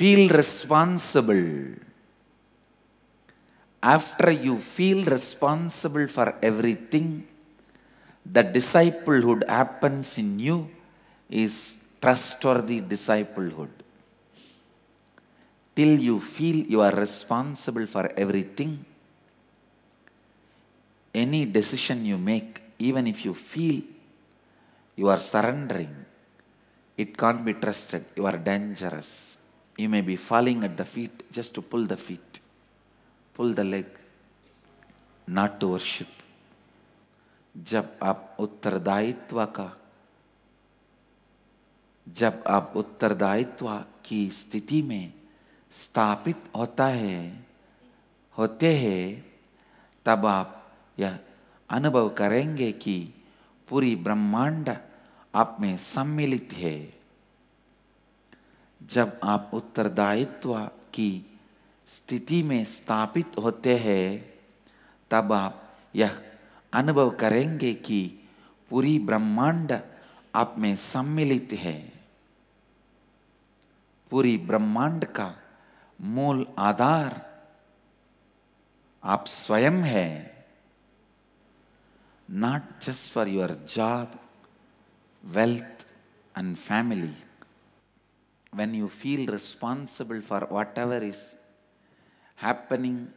feel responsible. After you feel responsible for everything, the disciplehood happens in you is trustworthy disciplehood. Till you feel you are responsible for everything, any decision you make, even if you feel you are surrendering, it can't be trusted. You are dangerous. You may be falling at the feet just to pull the feet, pull the leg, not to worship. जब आप उत्तरदायित्व का जब आप उत्तरदायित्व की स्थिति में स्थापित होता है होते हैं तब आप यह अनुभव करेंगे कि पूरी ब्रह्मांड आप में सम्मिलित है जब आप उत्तरदायित्व की स्थिति में स्थापित होते हैं तब आप यह अनुभव करेंगे कि पूरी ब्रह्मांड आप में सम्मिलित है पूरी ब्रह्मांड का मूल आधार आप स्वयं है not just for your job wealth and family when you feel responsible for whatever is happening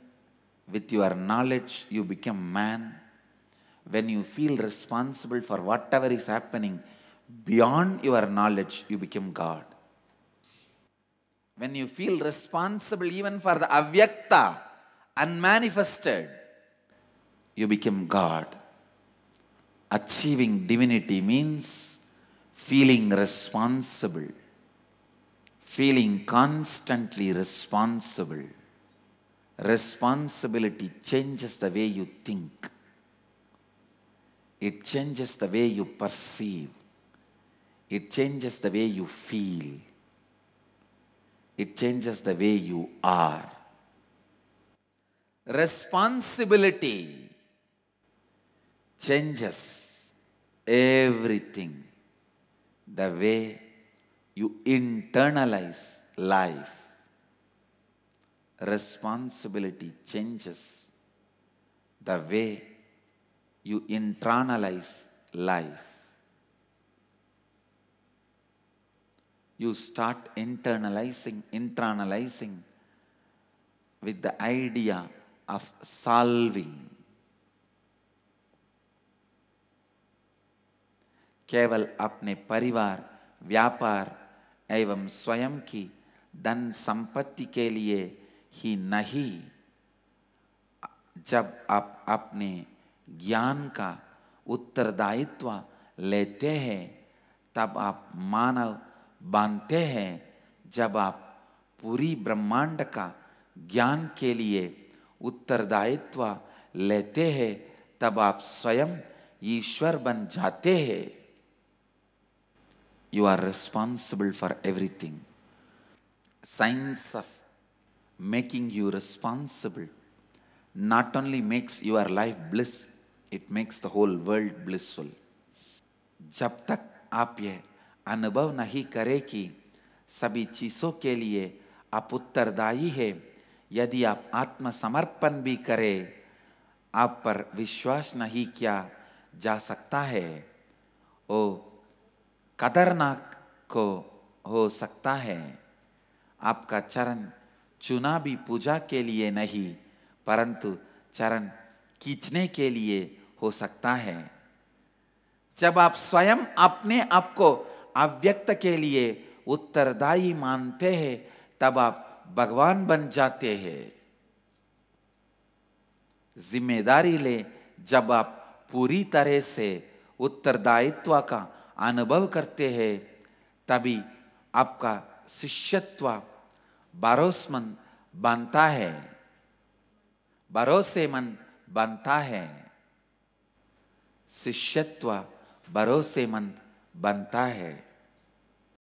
with your knowledge, you become man. When you feel responsible for whatever is happening beyond your knowledge, you become God. When you feel responsible even for the avyakta, unmanifested, you become God. Achieving divinity means feeling responsible feeling constantly responsible. Responsibility changes the way you think, it changes the way you perceive, it changes the way you feel, it changes the way you are. Responsibility changes everything the way you internalize life. Responsibility changes the way you internalize life. You start internalizing, internalizing with the idea of solving. केवल अपने परिवार व्यापार एवं स्वयं की धन संपत्ति के लिए ही नहीं जब आप अपने ज्ञान का उत्तरदायित्व लेते हैं तब आप मानव बांधते हैं जब आप पूरी ब्रह्मांड का ज्ञान के लिए उत्तरदायित्व लेते हैं तब आप स्वयं ईश्वर बन जाते हैं you are responsible for everything. Science of making you responsible not only makes your life bliss, it makes the whole world blissful. जब तक आप यह अनुभव नहीं करें कि सभी चीज़ों के लिए आप उत्तरदायी है यदि आप आत्मसमर्पण भी करें आप पर विश्वास नहीं किया जा सकता है ओ कदरनाक को हो सकता है आपका चरण चुना भी पूजा के लिए नहीं परंतु चरण खींचने के लिए हो सकता है जब आप स्वयं अपने आप को अव्यक्त के लिए उत्तरदायी मानते हैं तब आप भगवान बन जाते हैं जिम्मेदारी ले जब आप पूरी तरह से उत्तरदायित्व का अनुभव करते हैं तभी आपका शिष्यत्व भरोसमंद बनता है भरोसेमंद बनता है शिष्यत्व भरोसेमंद बनता है